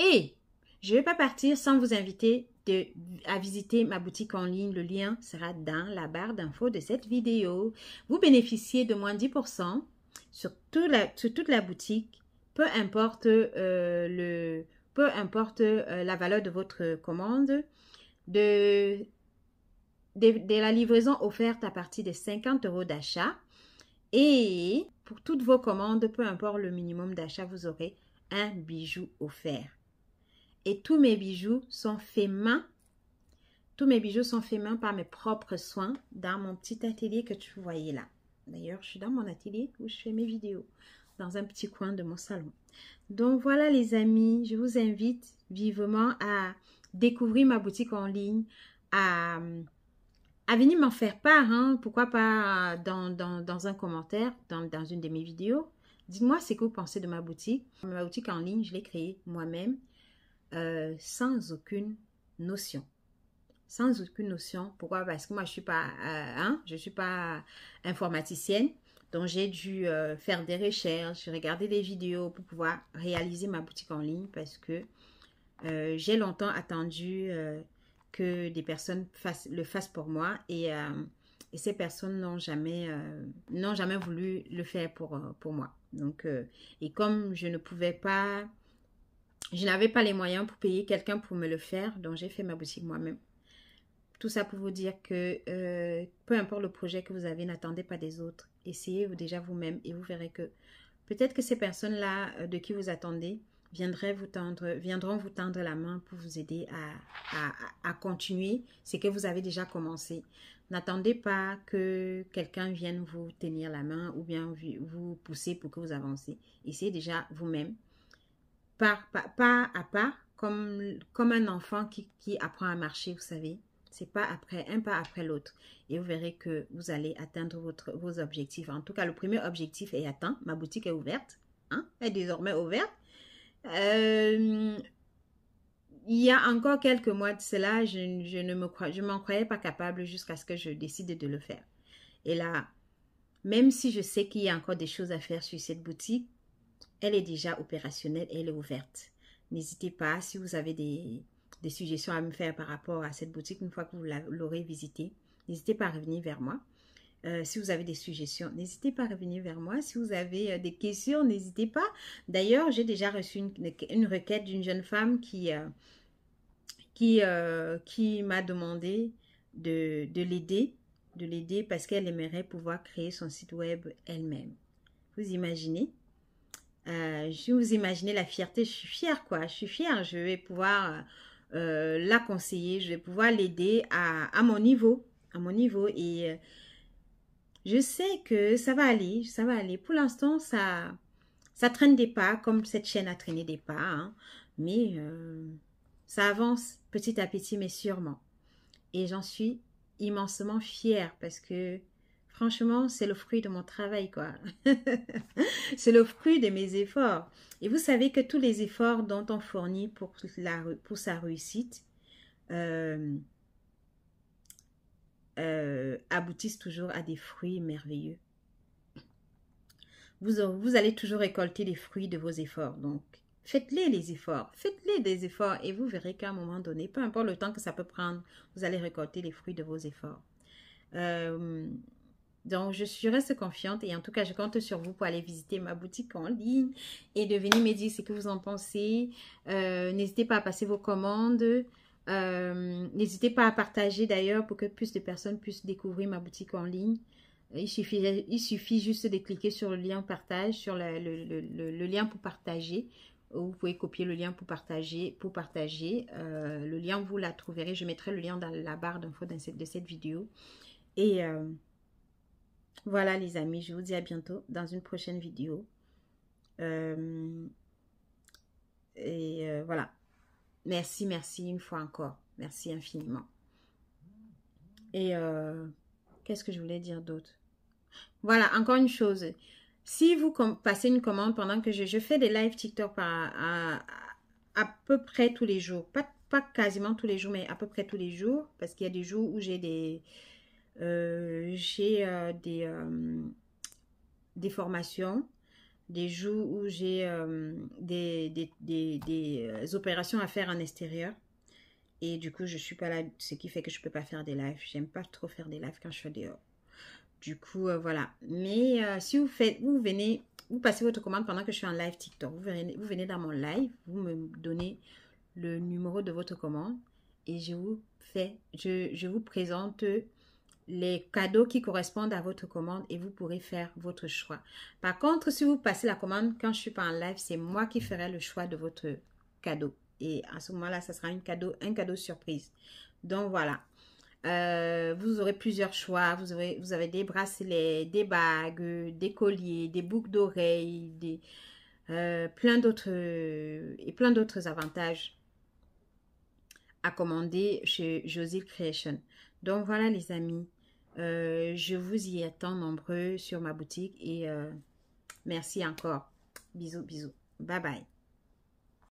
Et je ne vais pas partir sans vous inviter à visiter ma boutique en ligne. Le lien sera dans la barre d'infos de cette vidéo. Vous bénéficiez de moins 10% sur, toute la boutique, peu importe, euh, euh, la valeur de votre commande. De, de la livraison offerte à partir de 50 euros d'achat. Et pour toutes vos commandes, peu importe le minimum d'achat, vous aurez un bijou offert et tous mes bijoux sont faits main. Tous mes bijoux sont faits main par mes propres soins dans mon petit atelier que tu voyais là. D'ailleurs, je suis dans mon atelier où je fais mes vidéos, dans un petit coin de mon salon. Donc voilà les amis, je vous invite vivement à découvrir ma boutique en ligne, à, à venir m'en faire part, hein. pourquoi pas dans, un commentaire, dans une de mes vidéos. Dites-moi ce que vous pensez de ma boutique. Ma boutique en ligne, je l'ai créée moi-même. Euh, sans aucune notion. Sans aucune notion. Pourquoi Parce que moi, je suis pas, euh, hein? je suis pas informaticienne. Donc, j'ai dû euh, faire des recherches, regarder des vidéos pour pouvoir réaliser ma boutique en ligne parce que j'ai longtemps attendu que des personnes le fassent pour moi et, et ces personnes n'ont jamais, n'ont jamais voulu le faire pour, pour moi. Donc, et comme je ne pouvais pas je n'avais pas les moyens pour payer quelqu'un pour me le faire, donc j'ai fait ma boutique moi-même. Tout ça pour vous dire que euh, peu importe le projet que vous avez, n'attendez pas des autres. Essayez -vous déjà vous-même et vous verrez que peut-être que ces personnes-là euh, de qui vous attendez viendraient vous tendre, viendront vous tendre la main pour vous aider à, à, à continuer ce que vous avez déjà commencé. N'attendez pas que quelqu'un vienne vous tenir la main ou bien vous pousser pour que vous avancez. Essayez déjà vous-même pas à pas, comme, comme un enfant qui, apprend à marcher, vous savez. C'est pas après, un pas après l'autre. Et vous verrez que vous allez atteindre votre, vos objectifs. En tout cas, le premier objectif est atteint. Ma boutique est ouverte. Hein? Elle est désormais ouverte. Euh, il y a encore quelques mois de cela, je, ne me crois, m'en croyais pas capable jusqu'à ce que je décide de le faire. Et là, même si je sais qu'il y a encore des choses à faire sur cette boutique, elle est déjà opérationnelle, elle est ouverte. N'hésitez pas, si vous avez des, suggestions à me faire par rapport à cette boutique, une fois que vous l'aurez visitée, n'hésitez pas à revenir vers moi. Euh, si vous avez des suggestions, n'hésitez pas à revenir vers moi. Si vous avez euh, des questions, n'hésitez pas. D'ailleurs, j'ai déjà reçu une, requête d'une jeune femme qui, euh, qui m'a demandé de l'aider, de l'aider parce qu'elle aimerait pouvoir créer son site web elle-même. Vous imaginez je euh, je vous imaginez la fierté, je suis fière quoi, je suis fière, je vais pouvoir euh, euh, la conseiller, je vais pouvoir l'aider à, mon niveau, à mon niveau et je sais que ça va aller, ça va aller. Pour l'instant, ça, ça traîne des pas comme cette chaîne a traîné des pas, hein. mais ça avance petit à petit mais sûrement et j'en suis immensement fière parce que Franchement, c'est le fruit de mon travail, quoi. c'est le fruit de mes efforts. Et vous savez que tous les efforts dont on fournit pour, la, pour sa réussite euh, euh, aboutissent toujours à des fruits merveilleux. Vous, vous allez toujours récolter les fruits de vos efforts. Donc, Faites-les les efforts, faites-les des efforts et vous verrez qu'à un moment donné, peu importe le temps que ça peut prendre, vous allez récolter les fruits de vos efforts. Euh, donc, je, reste confiante et en tout cas, je compte sur vous pour aller visiter ma boutique en ligne et de venir me dire ce que vous en pensez. Euh, n'hésitez pas à passer vos commandes. Euh, n'hésitez pas à partager d'ailleurs pour que plus de personnes puissent découvrir ma boutique en ligne. Il suffit, il suffit juste de cliquer sur le lien partage, sur le, lien pour partager. Vous pouvez copier le lien pour partager. Pour partager. Euh, le lien, vous la trouverez. Je mettrai le lien dans la barre d'infos de cette vidéo. Et... Voilà les amis, je vous dis à bientôt dans une prochaine vidéo. Euh, et euh, voilà. Merci, merci une fois encore. Merci infiniment. Et euh, qu'est-ce que je voulais dire d'autre Voilà, encore une chose. Si vous passez une commande pendant que je, fais des live TikTok à, à, à, peu près tous les jours. Pas, pas quasiment tous les jours, mais à peu près tous les jours. Parce qu'il y a des jours où j'ai des euh, j'ai euh, des, euh, des formations, des jours où j'ai des, des, des, des, opérations à faire en extérieur. Et du coup, je suis pas là, ce qui fait que je peux pas faire des lives. J'aime pas trop faire des lives quand je suis dehors. Du coup, voilà. Mais si vous faites, vous venez, vous passez votre commande pendant que je suis en live TikTok. Vous venez, vous venez dans mon live, vous me donnez le numéro de votre commande et je vous fais, je, je vous présente les cadeaux qui correspondent à votre commande et vous pourrez faire votre choix. Par contre, si vous passez la commande quand je suis pas en live, c'est moi qui ferai le choix de votre cadeau. Et à ce moment-là, ça sera un cadeau, un cadeau surprise. Donc voilà. Euh, vous aurez plusieurs choix. Vous, aurez, vous avez des bracelets, des bagues, des colliers, des boucles d'oreilles, des, euh, plein d'autres et plein d'autres avantages à commander chez Josie Creation. Donc voilà les amis. Euh, je vous y attends nombreux sur ma boutique et euh, merci encore. Bisous, bisous. Bye bye.